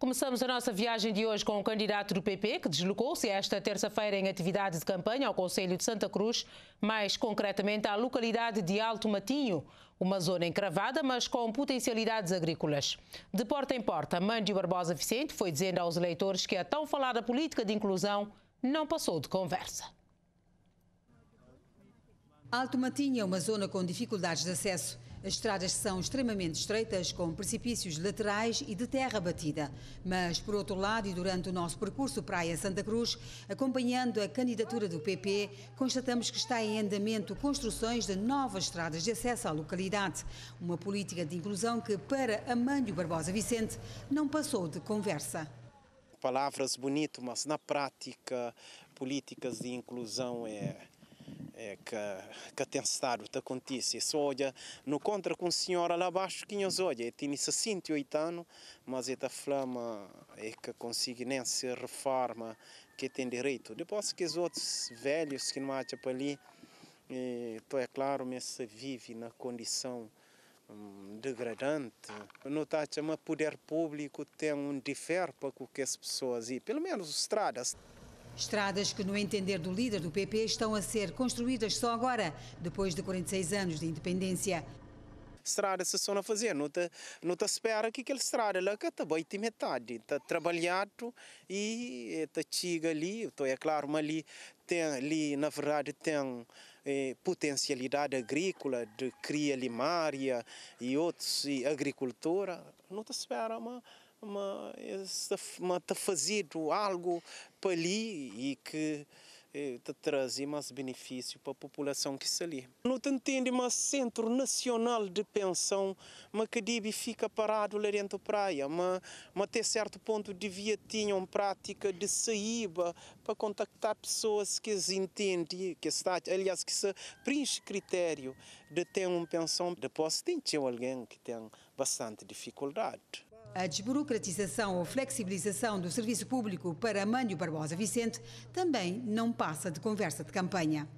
Começamos a nossa viagem de hoje com o candidato do PP, que deslocou-se esta terça-feira em atividade de campanha ao Conselho de Santa Cruz, mais concretamente à localidade de Alto Matinho, uma zona encravada, mas com potencialidades agrícolas. De porta em porta, Mândio Barbosa Vicente foi dizendo aos eleitores que a tão falada política de inclusão não passou de conversa. Alto Matinho é uma zona com dificuldades de acesso as estradas são extremamente estreitas, com precipícios laterais e de terra batida. Mas, por outro lado, e durante o nosso percurso Praia Santa Cruz, acompanhando a candidatura do PP, constatamos que está em andamento construções de novas estradas de acesso à localidade. Uma política de inclusão que, para Amândio Barbosa Vicente, não passou de conversa palavras bonito, mas na prática políticas de inclusão é é, que, que tem estado, que acontece. Só olha, no contra com a senhora lá abaixo, que os olha, Ele tinha 68 anos, mas esta é flama é que consigo nem se reforma que tem direito. Depois que os outros velhos que não acham para ali, então é claro, mas se vive na condição hum, degradante. Não está a poder público tem um difere para que as pessoas e pelo menos estradas. Estradas que, no entender do líder do PP, estão a ser construídas só agora, depois de 46 anos de independência. Estrada se estão a fazer, não está não tá espera que aquela estrada lá que está bem de metade, está trabalhado e está chega ali, então é claro, mas ali tem ali na verdade tem eh, potencialidade agrícola de cria limária e outros e agricultura, não está espera, mas mas uma de fazer algo para ali e que eh, te trazia mais benefício para a população que está ali. Não te entende, mas Centro Nacional de Pensão, Macadibe fica parado lá dentro da praia, mas, mas até certo ponto devia ter uma prática de saída para contactar pessoas que as entendem, que está, aliás, que se preenche critério de ter uma pensão. Depois tem alguém que tem bastante dificuldade. A desburocratização ou flexibilização do serviço público para Mânio Barbosa Vicente também não passa de conversa de campanha.